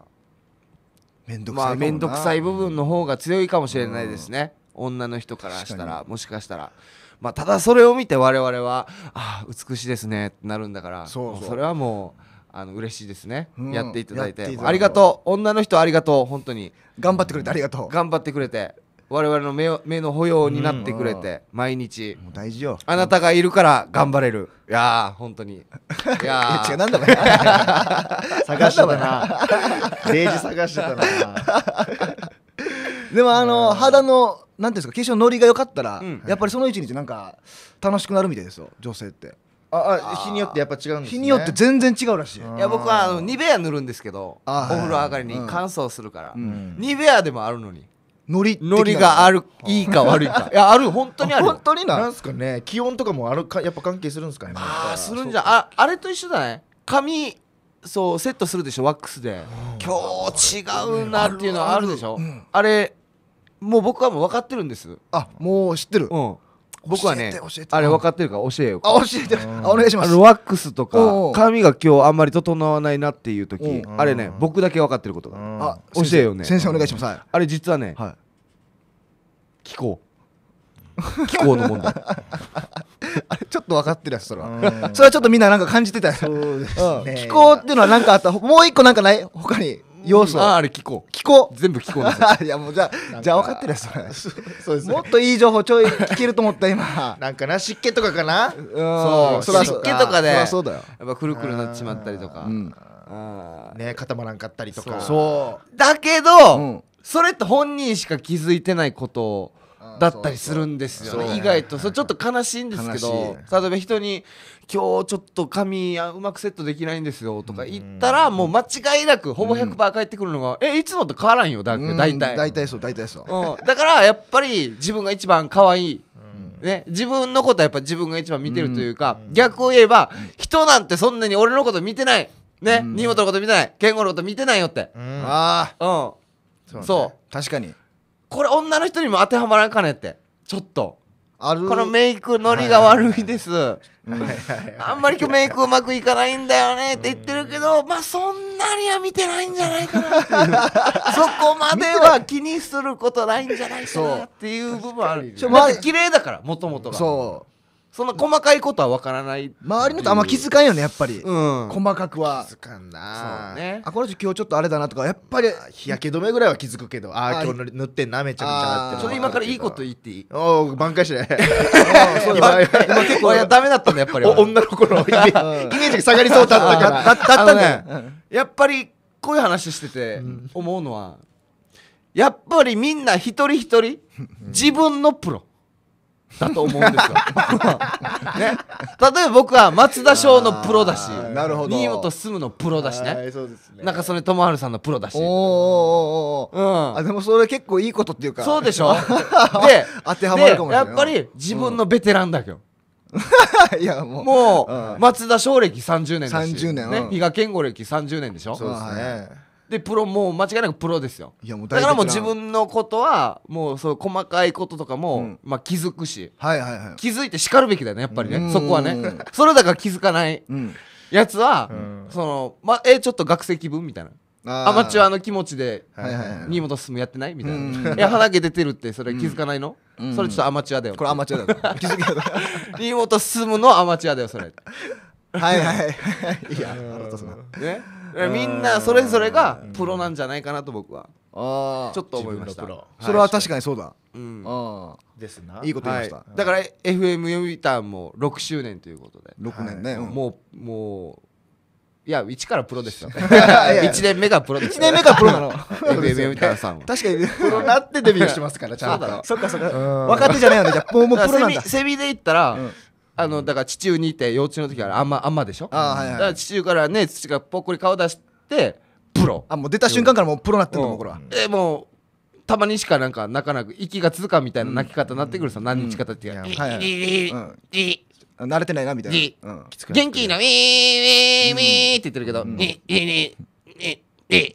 A: 面倒くまあ面倒くさい部分の方が強いかもしれないですね、女の人からしたらもしかしたら。まあ、ただそれを見て我々は「ああ美しいですね」ってなるんだからそれはもうあの嬉しいですね、うん、やっていただいてありがとう女の人ありがとう本当に頑張ってくれてありがとう頑張ってくれて我々の目目の保養になってくれて、うん、毎日もう大事よあなたがいるから頑張れる、うん、いやー本当にいやー違うなんだこれ 探してたな レイ探してたなでもあの肌のなんていうんですか化粧のりが良かったら、うん、やっぱりその一日なんか楽しくなるみたいですよ女性って。ああ日によってやっぱ違うんです、ね、日によって全然違うらしいいや僕はあのニベア塗るんですけどお風呂上がりに乾燥するから、うん、ニベアでもあるのにのりのりがあるいいか悪いか いやある本当にある本当にななんすかね気温とかもあるかやっぱ関係するんですかねああするんじゃああれと一緒だね髪そうセットするでしょワックスで、今日違うなっていうのはあるでしょ、うん、あれもう僕はもう分かってるんですあもう知ってる、うん、僕はねあれ分かってるから教えよあ教えてお願いしますワックスとか髪が今日あんまり整わないなっていう時あれね僕だけ分かってることが教えよね先生お願いします、あれ実はね、はい、気候気候の問題 あれちょっと分かってるやつそれはそれはちょっとみんななんか感じてたそうね、気候っていうのは何かあったもう一個なんかない他に要素ああれ聞こう聞こう全部聞こう いやもうじゃあじゃあ分かってるやつそれ。もっといい情報ちょい聞けると思った今 なんかな湿気とかかなそう湿気とかでやっぱくるくるなっちまったりとか、うん、ね固まらんかったりとかそうだけど、それって本人しか気づいてないことだったりするんですよね意外とそれちょっと悲しいんですけど例えば人に「今日ちょっと髪うまくセットできないんですよ」とか言ったらもう間違いなくほぼ100%返ってくるのが「えいつもと変わらんよ」だけ大体大体そう大体そう、だからやっぱり自分が一番可愛いね、自分のことはやっぱ自分が一番見てるというか、逆を言えば、人なんてそんなに俺のこと見てないね、荷物のこと見てない健吾のこと見てないよって、ああうんそう,、そう確かにこれ女の人にも当てはまらんかねってちょっとあるこのメイクノリが悪いです、あんまり今日メイクうまくいかないんだよねって言ってるけど、まあそんなには見てないんじゃないかなっていう そこまでは気にすることないんじゃないかなっていう部分あるちょまあ、綺麗だからもともとがそうそんな細かいことは分からない周りの人あんま気づかんよねやっぱり、うん、細かくは気づかんなそうねあこの人今日ちょっとあれだなとかやっぱり日焼け止めぐらいは気づくけどああ今日塗ってんなめちゃめちゃってそれ今からいいこと言っていいおお挽回して そう今今結構いやダメだったんやっぱり女の子のイメージ下がりそうだったからだったね、だよやっぱりこういう話してて思うのはやっぱりみんな一人一人自分のプロだと思うんですよ。ね、例えば僕は松田翔のプロだし、なるほど新本住のプロだしね、そうですね中曽根智春さんのプロだし。おーおーおーおー、うん、あでもそれ結構いいことっていうか、そうでしょ で、当てはまるかもしれない。やっぱり自分のベテランだけど。いやもうもう、うん、松田翔歴30年だし、30年、ね、うん、比嘉健吾歴30年でしょそうですねでプロもう間違いなくプロですよいやもうだからもう自分のことはもうそう細かいこととかも、うん、まあ、気づくし、はいはいはい、気づいてしかるべきだよねやっぱりねそこはねそれだから気づかないやつは、そのまえちょっと学生気分みたいな。アマチュアの気持ちで新本進やってないみたいな「いや鼻毛出てるってそれ気づかないの、うん、それちょっとアマチュアだよ」これアマチュアだよ気づけた新本進のアマチュアだよそれはいはいはいいや腹立つなねみんなそれぞれがプロなんじゃないかなと僕はあちょっと思いましたそれは確かにそうだ、うん、あですないいこと言いました、だから FM 読みたも6周年ということで6年ね、もうもういや、1からプロですよ。1 年目がプロです。1年目がプロなの。FM 歌さんは。確かに、プロなってデビューしてますから、ちゃんと。そっかそっか。若手じゃないよね。じゃもうプロなんだ。セミで言ったら、あのだから地中にいて幼稚の時はあんまあんまでしょあ、はいはい、だから地中からね土がぽっこり顔出してプロあもう出た瞬間からもうプロなってんの、う僕らでもうたまにしかなんかなかなく息が続かみたいな泣き方になってくるさ、何日かたって慣れてないなみたいな、元気なウィーウィーウィーって言ってるけど、うん、ウィー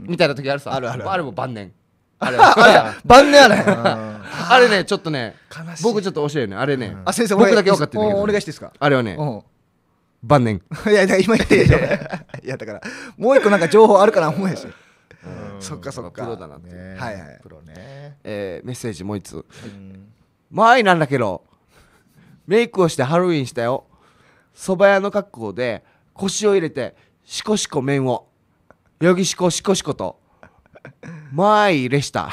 A: みたいな時あるさあるあるあれも晩年あれ晩 あれあれねちょっとね僕ちょっと教えるねあれね、あ先生僕だけ分かってるお願いしていいですかあれはね晩年いや今言ってい やだからもう一個なんか情報あるから思うやしそっかそっかプロだなってはいはいプロねえメッセージもう一つ前なんだけどメイクをしてハロウィンしたよ蕎麦屋の格好で腰を入れてしこしこ麺をよぎしこしこしことマイでした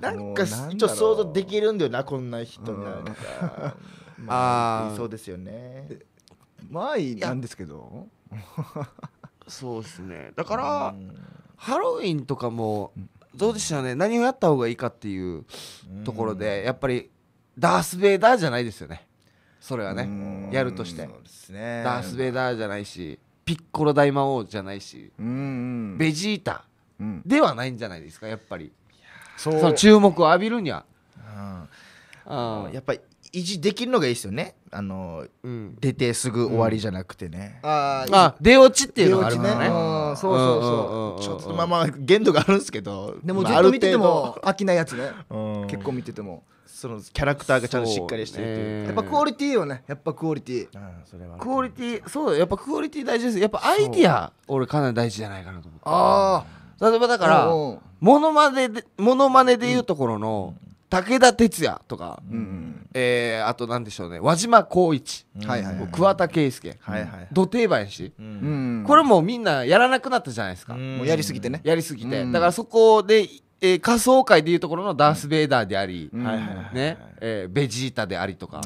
A: なんかちょっと想像できるんだよなこんな人なんか、うん、あそうですよねマイなんですけどそうですねだから、ハロウィンとかもどうでしたね何をやった方がいいかっていうところで、やっぱりダース・ベイダーじゃないですよねそれはねやるとして、ダース・ベイダーじゃないしピッコロ大魔王じゃないし、ベジータではないんじゃないですかやっぱりその注目を浴びるには、うん、やっぱり維持できるのがいいですよねあの、うん、出てすぐ終わりじゃなくてね、うん、ああ出落ちっていうのがあるねそうそうそうちょっとまあまあ限度があるんですけどでもずっと見てても飽きないやつね、結構見てても。そのキャラクターがちゃんとしっかりしてるっていうやっぱクオリティよねやっぱクオリティ、うん、それはクオリティそうだやっぱクオリティ大事ですやっぱアイディア俺かなり大事じゃないかなと思ってああ例えばだからものまネでものまねでいうところの、うん、武田鉄矢とか、うんえー、あと何でしょうね輪島光一、はいはいはい、桑田佳祐、はいはい、土手林、うん、これもみんなやらなくなったじゃないですか、もうやりすぎてねやりすぎて、だからそこでえー、仮想界でいうところのダース・ベイダーであり、ねえー、ベジータでありとか、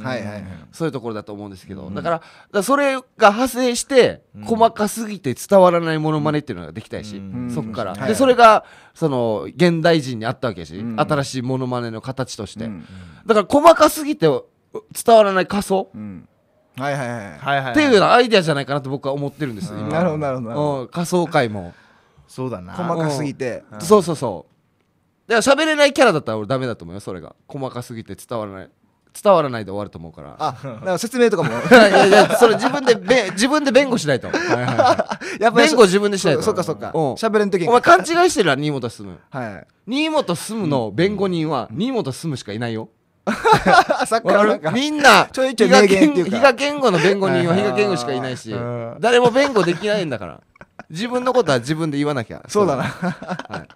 A: そういうところだと思うんですけど、うん、だからそれが派生して細かすぎて伝わらないものまねっていうのができたいし、うん、そこから、でそれがその現代人にあったわけやし、うん、新しいものまねの形として、だから細かすぎて伝わらない仮想、はいはいはいっていうようなアイデアじゃないかなと僕は思ってるんです、今なるほどなるほど、仮想界もそうだな細かすぎて、そうそうそうだか喋れないキャラだったら俺ダメだと思うよそれが細かすぎて伝わらない伝わらないで終わると思うからあだから説明とかも いやいやそれ自分でべ自分で弁護しないと、はいはいやっぱ弁護自分でしないとそっかそっか喋れん時お前勘違いしてるな新本進むはい新本進の弁護人は新本進しかいないよサッカーみんなちょいちょい比嘉健吾の弁護人は比嘉健吾しかいないし誰も弁護できないんだから自分のことは自分で言わなきゃそうだな、は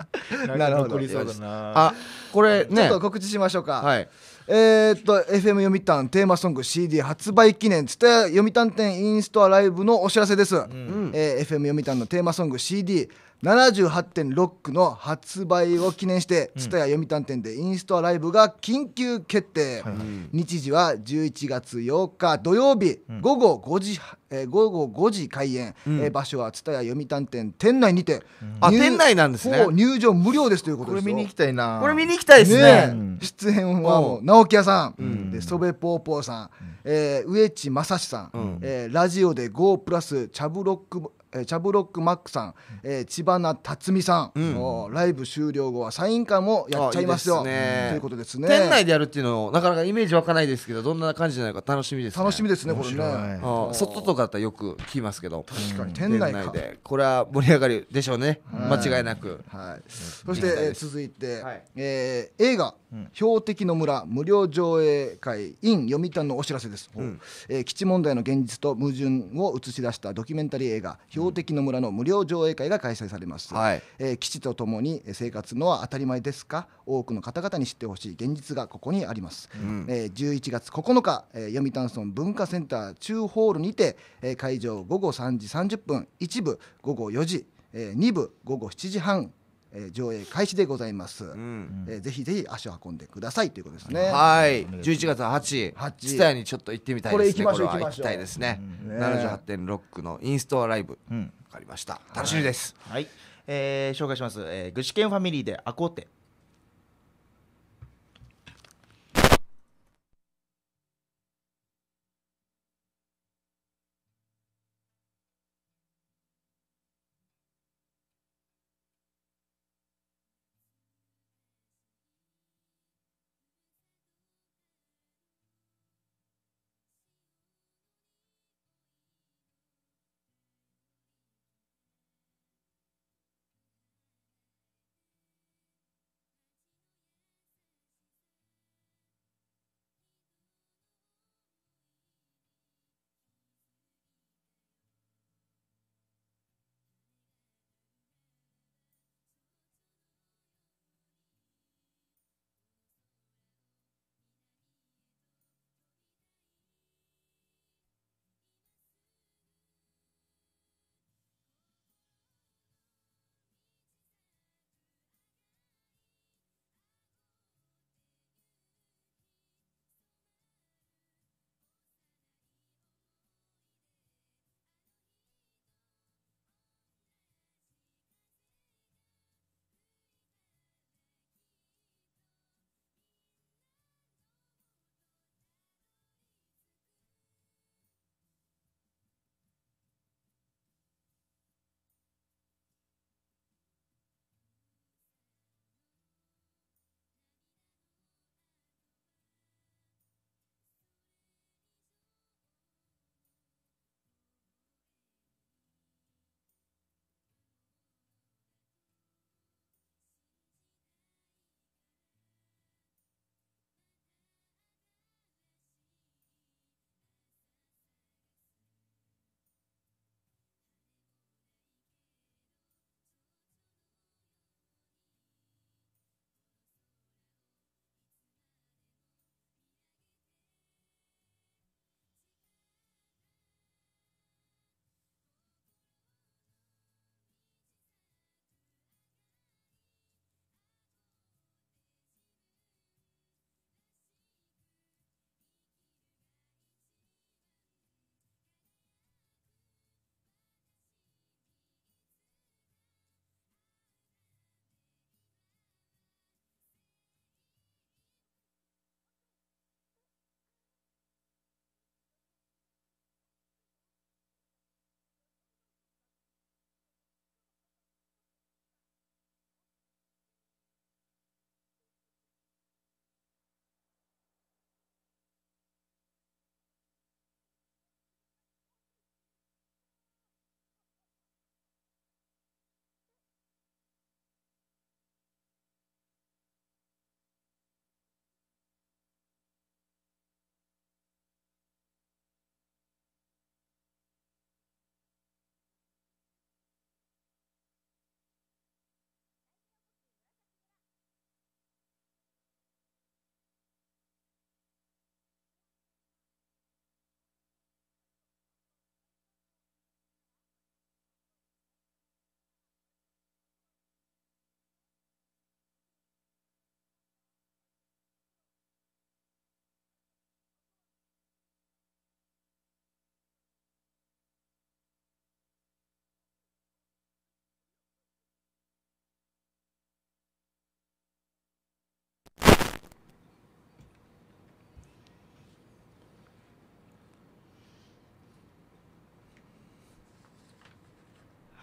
B: い、なるほどあこれねちょっと告知しましょうかは
A: いえー、っと FM 読谷テーマソング CD 発売記念つって読谷店インストアライブのお知らせです、うんえー、FM 読谷のテーマソング CD 78.6区の発売を記念して蔦屋、読谷店でインストアライブが緊急決定、はい日時は11月8日土曜日、午後5時、えー、午後5時開演、うん、え場所は蔦屋読谷店店内にて、あ店内なんですね入場無料ですということですこれ見に行きたいなこれ見に行きたいですね、ね、出演はもう直木屋さん、でソベポーポーさん、うん、えー、上地正史さん、うん、えー、ラジオで GO プラスチャブロックえー、チャブロックマックさん、えー、千葉な辰巳さん、うん、ライブ終了後はサイン会もやっちゃいますよということですね店内でやるっていうのなかなかイメージ湧かないですけどどんな感じなのか楽しみです、ね、楽しみですねこれね外とかだったらよく聞きますけど確かに店内でこれは盛り上がりでしょうね間違いなく、はい、そして、えー、続いて、はい、えー、映画標的の村無料上映会 in 読谷のお知らせです、うん、えー、基地問題の現実と矛盾を映し出したドキュメンタリー映画「標的の村」の無料上映会が開催されます、はい、えー、基地とともに生活のは当たり前ですか多くの方々に知ってほしい現実がここにあります、うん、えー、11月9日、えー、読谷村文化センター中ホールにて、えー、会場午後3時30分一部午後4時えー、2部午後7時半えー、上映開始でございます、うん、えー、ぜひぜひ足を運んでくださいということですねはい11月8日蔦屋にちょっと行ってみたいですねこれ行行きたいですね,、うん、ね78.6のインストアライブ、うん、分かりました楽しみです、はい、はい、えー、紹介します、えー、具志堅ファミリーでアコーテ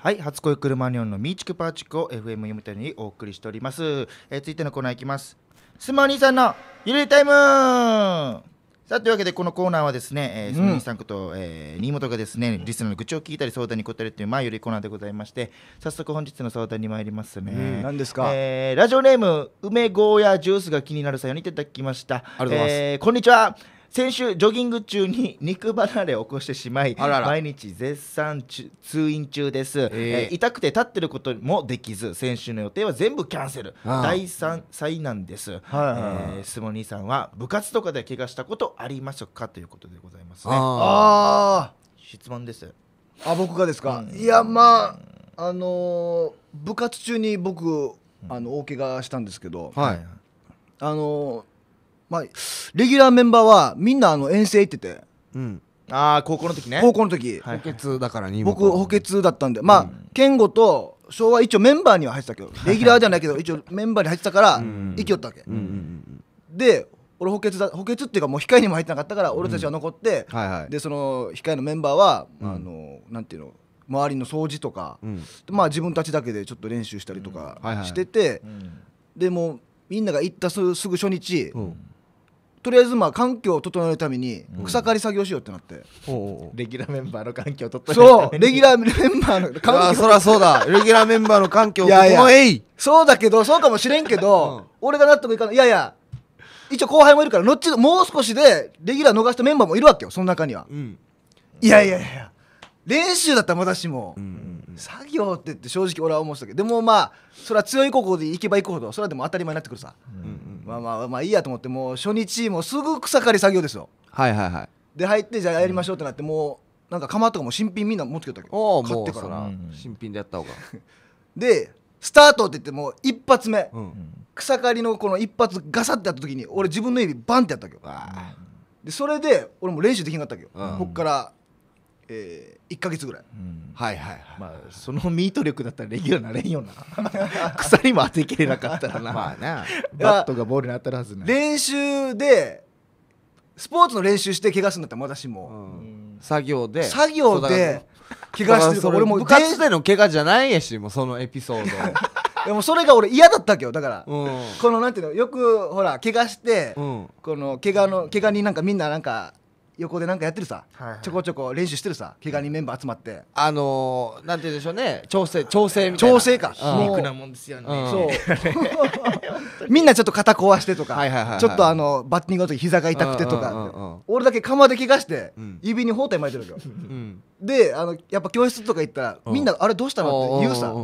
A: はい初恋クルマニオンのミーチクパーチクを FM 読みたいにお送りしております、えー、続いてのコーナーいきますスマお兄さんのゆるいタイムさあというわけでこのコーナーはですね、えー、スマお兄さんこと、うん、えー、新本がですねリスナーの愚痴を聞いたり相談に答えるというまあゆるいコーナーでございまして早速本日の相談に参りますね、うん、ですか、えー、ラジオネーム梅ゴーヤジュースが気になるさよにいただきましたありがとうございます、えー、こんにちは先週ジョギング中に肉離れを起こしてしまい毎日絶賛通院中です、えー、痛くて立ってることもできず先週の予定は全部キャンセル第3災難です、はいえー、スモニーさんは部活とかで怪我したことありますかということでございますねああ質問ですあ僕がですか、うん、いやまああのー、部活中に僕あの大怪我したんですけど、はい、あのーまあ、レギュラーメンバーはみんなあの遠征行ってて、うん、ああ高校の時ね高校の時、はい補欠だから僕補欠だったんでまあ、健吾と昭和一応メンバーには入ってたけどレギュラーじゃないけど一応メンバーに入ってたからん生きよったわけ、うんうんで俺補欠だ補欠っていうかもう控えにも入ってなかったから俺たちは残って、うんはいはいでその控えのメンバーは、あのなんていうの周りの掃除とか、うんまあ自分たちだけでちょっと練習したりとかうんはいはいしてて、でもうみんなが行ったすすぐ初日、うんとりあえずまあ環境を整えるために草刈り作業しようってなって、レギュラーメンバーの環境を整えるそうレギュラーメンバーの環境そりゃそうだレギュラーメンバーの環境を整えいそうだけどそうかもしれんけど、俺が納得いかないいやいや一応後輩もいるから後もう少しでレギュラー逃したメンバーもいるわけよその中には、いやいやいや練習だったら私も、作業ってって正直俺は思ってたけどでもまあそれは強い高校で行けば行くほどそれはでも当たり前になってくるさ、うんまあまあまあいいやと思ってもう初日もすぐ草刈り作業ですよはいはいはいで入ってじゃあやりましょうってなって、もうなんか釜とかも新品みんな持ってきたけおどお買ってから新品でやった方が でスタートって言ってもう一発目、草刈りのこの一発ガサってやった時に俺自分の指バンってやったけどでそれで俺も練習できなかったけど、うこっからえー、1か月ぐらい、うん、はいはい、まあそのミート力だったらレギュラーなれんよな鎖 も当てきれなかったらな まあなバットがボールに当たるはずな練習でスポーツの練習して怪我するんだったら私も、うん、作業で作業で怪我してるから俺も部活での怪我じゃないやしもうそのエピソード でもそれが俺嫌だったけどだから、うん、このなんていうのよくほら怪我して、うん、この怪我の怪我になんかみんななんか横でなんかやってるさ、はいはい、ちょこちょこ練習してるさ怪我人メンバー集まってあのー、なんて言うんでしょうね調整調整みたいな調整か皮肉なもんですよね、うん、そう みんなちょっと肩壊してとか、はいはいはいはい、ちょっとあのバッティングの時膝が痛くてとか、うんうんうん、俺だけ釜で怪我して、指に包帯巻いてるわけよ、うん、であのやっぱ教室とか行ったら、みんなあれどうしたのって言うさ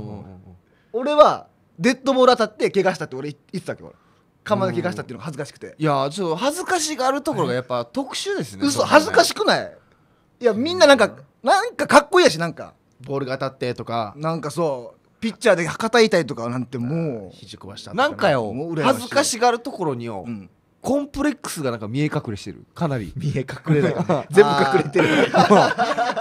A: 俺はデッドボール当たって怪我したって俺言ってたわけどまだけがしたっていうのが恥ずかしくていやちょっと恥ずかしがるところがやっぱ特殊ですね嘘恥ずかしくないいやみんななんかなんかかっこいいやしなんかボールが当たってとかなんかそうピッチャーで肩痛いとかなんてもう肘壊したなんかよ恥ずかしがるところによ、うん、コンプレックスがなんか見え隠れしてるかなり見え隠れない 全部隠れてる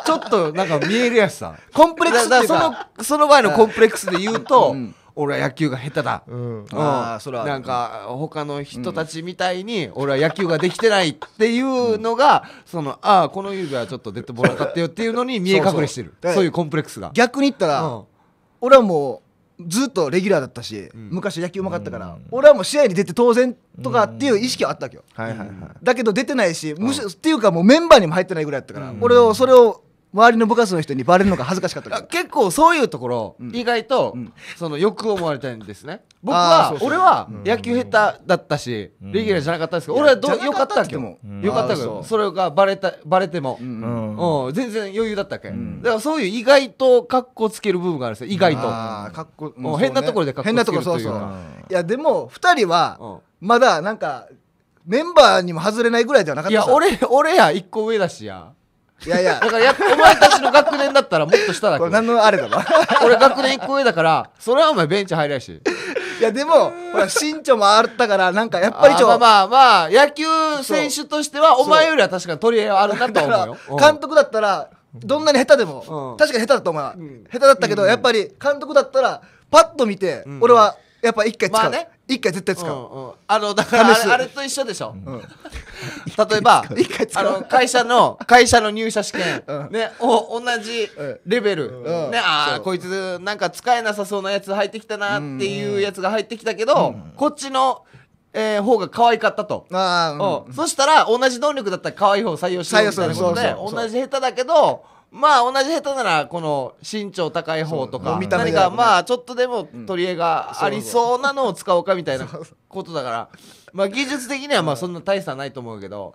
A: ちょっとなんか見えるやつさコンプレックスそのその前のコンプレックスで言うと、うん俺は野球が下手だ、うん、あそれはなんか他の人たちみたいに俺は野球ができてないっていうのが、そのああこの指はちょっとデッドボールたってよっていうのに見え隠れしてるそういうコンプレックスが逆に言ったら、俺はもうずっとレギュラーだったし、昔野球うまかったから、俺はもう試合に出て当然とかっていう意識はあったわけよ、はいはいはい、だけど出てないしむし、っていうかもうメンバーにも入ってないぐらいだったから、俺をそれを周りの部活の人にバレるのが恥ずかしかったから結構そういうところ、意外と、うんそのよく思われたんですね僕はそうそう俺は野球下手だったし、うんレギュラーじゃなかったんですけど、俺はどうよかったっけよかったけどそそれがバレたバレても、ううんうん全然余裕だったっけ、んだからそういう意外と格好つける部分があるんですよ意外とかっこもう変なところで格好つけるというか変なところそうそういやでも2人はまだなんかメンバーにも外れないぐらいではなかっっいたや俺俺や一個上だしやいやいや だからやお前たちの学年だったらもっと下だこかれら何のあれだな。俺学年1個上だからそれはお前ベンチ入れないしいやでもほら身長もあったからなんかやっぱりちょあまあまあまあ野球選手としてはお前よりは確かに取り合いはあるなと思うよ、監督だったらどんなに下手でも、うん確かに下手だったお前は、ん下手だったけど、やっぱり監督だったらパッと見て、俺はやっぱ一回使う、まあね一回絶対使う、うんうん、あのだからあれあれと一緒でしょ、うん、例えばあの会社の会社の入社試験、ね、お同じレベル、ね、ああこいつなんか使えなさそうなやつ入ってきたなっていうやつが入ってきたけど、こっちのえー、方が可愛かったとあ、うん、そしたら同じ能力だったら可愛い方を採用してるみたいなことで同じ下手だけどまあ同じ下手ならこの身長高い方とか何かまあちょっとでも取り柄がありそうなのを使おうかみたいなことだからまあ技術的にはまあそんな大差ないと思うけど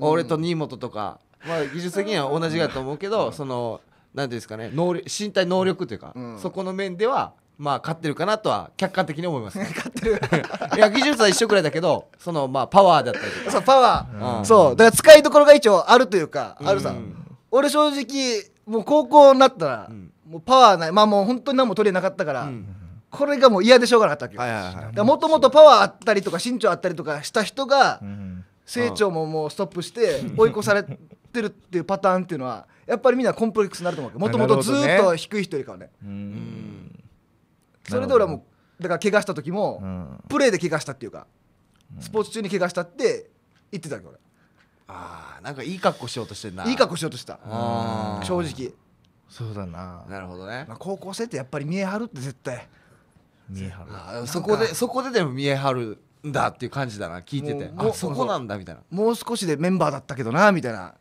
A: 俺と新本とかまあ技術的には同じだと思うけどその何ていうんですかね能力身体能力というかそこの面ではまあ勝ってるかなとは客観的に思います、勝ってるいや技術は一緒くらいだけどそのまあパワーだったりそうパワー、うん、そうだから使いどころが一応あるというか、あるさ、うん俺正直もう高校になったら、もうパワーないまあもう本当に何も取れなかったから、これがもう嫌でしょうがなかったわけもともとパワーあったりとか身長あったりとかした人が、成長ももうストップして追い越されてるっていうパターンっていうのはやっぱりみんなコンプレックスになると思うけどもともとずっと低い人よりかはねそれで俺はもうだから怪我した時も、プレーで怪我したっていうかスポーツ中に怪我したって言ってたわけ俺ああなんかいい格好しようとしてんないい格好しようとした正直そうだななるほどね、まあ、高校生ってやっぱり見え張るって絶対見え張るそこでそこででも見え張るんだっていう感じだな聞いててあそこなんだみたいなもう少しでメンバーだったけどなみたいな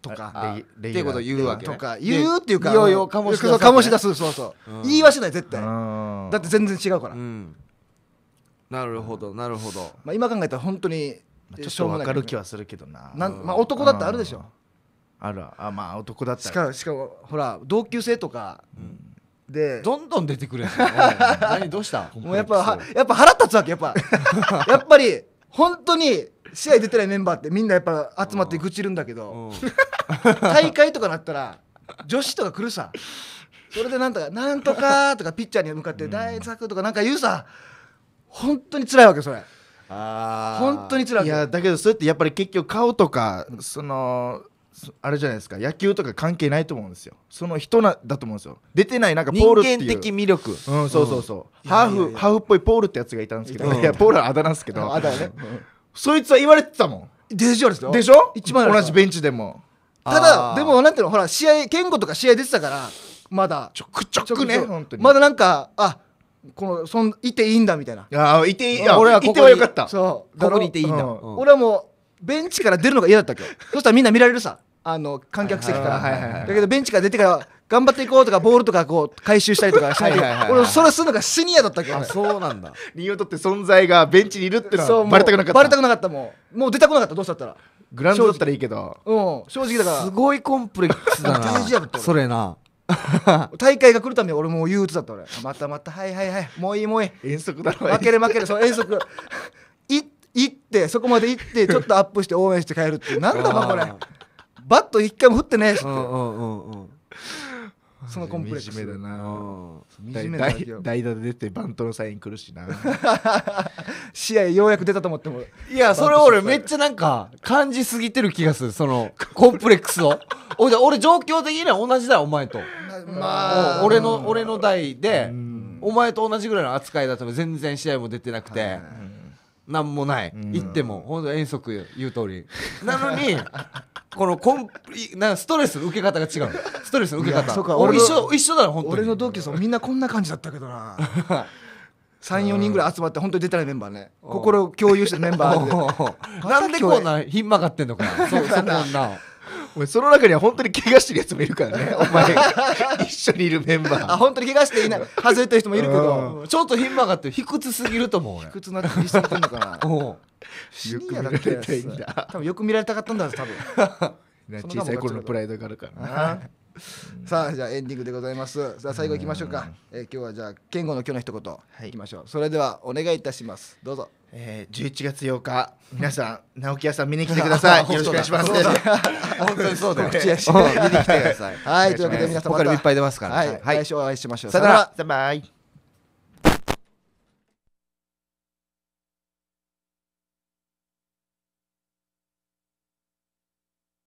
A: とかっていうこと言うわけ、ね、とか言うっていうかいよいよ醸し出す、ね、醸し出すそうそう、うん、言いはしない絶対だって全然違うから、うん、なるほどなるほど、まあ、今考えたら本当にちょっとわかる気はするけどななん、まあ、男だってあるでしょうあるあまあ男だってしかしかもほら同級生とか、でどんどん出てくる 何どうしたもうやっぱやっぱ腹立つわけやっぱ やっぱり本当に試合出てないメンバーってみんなやっぱ集まって愚痴るんだけど 大会とかなったら女子とか来るさそれでなんとか「なんとか」とかピッチャーに向かって「大作」とかなんか言うさ本当に辛いわけそれ。本当にらくいやだけどそうやってやっぱり結局顔とか、そのあれじゃないですか野球とか関係ないと思うんですよその人なだと思うんですよ出てないなんかポールっていう的魅力うんそうそうそう、うん、ハーフハーフっぽいポールってやつがいたんですけど、うん、いやポールはあだんですけどあだね、そいつは言われてたもんでしょでしょ一番同じベンチでもただでもなんていうのほら試合健吾とか試合出てたからまだちょくちょくねまだなんかあこのそんいていいんだみたいなああいていい俺はここいてはよかったそうここにいていいんだ、うんうん、俺はもうベンチから出るのが嫌だったっけそしたらみんな見られるさあの観客席から、はいはい、だけどベンチから出てから頑張っていこうとかボールとかこう回収したりとかして俺それするのがシニアだったっけそうなんだリオとって存在がベンチにいるってのはバレたくなかったバレたくなかったもんもう出たくなかったどうしたったらグラウンドだったらいいけどうん正直だからすごいコンプレックスだな それな 大会が来るために俺もう憂鬱だった俺またまたはいはいはいもういいもういい遠足だろ負ける負けるその遠足い行ってそこまで行ってちょっとアップして応援して帰るってなんだかこれバット一回も振ってねえしって。うんうんうんうんそのコンプレックス惨めだな代打で出てバントのサイン来るしな 試合ようやく出たと思ってもいやそれ俺めっちゃなんか感じすぎてる気がするそのコンプレックスを 俺状況的には同じだよ、お前と、まあ、俺の俺の代で、お前と同じぐらいの扱いだったら全然試合も出てなくて、はい何もない、行ってもほんと遠足言う通りなのにこのコンなストレスの受け方が違うストレスの受け方そうか俺一緒一緒だろ本当に俺の同級生みんなこんな感じだったけどな34 人ぐらい集まって本当に出たいメンバーね心を共有しるメンバーでなんでこんなひん曲がってんのかなそそんな前その中には本当に怪我してるやつもいるからね お前一緒にいるメンバーあ本当に怪我していない外れてる人もいるけどちょっとひん曲がって卑屈すぎると思う卑屈な感じしてるのかなおよく見られたいんだ多分よく見られたかったんだ多分 小さい頃のプライドがあるからな さあじゃあエンディングでございますさあ最後いきましょうか、えー、今日はじゃあ健吾の今日の一言、い、きましょうそれではお願いいたしますどうぞえー、11月8日皆さん 直木屋さん見に来てください よろしくお願いします本当にそうだよ口やし見に来てくださいはいというわけで皆さんまたいっぱい出ますからはい、はい、来週お会いしましょうさよならバイ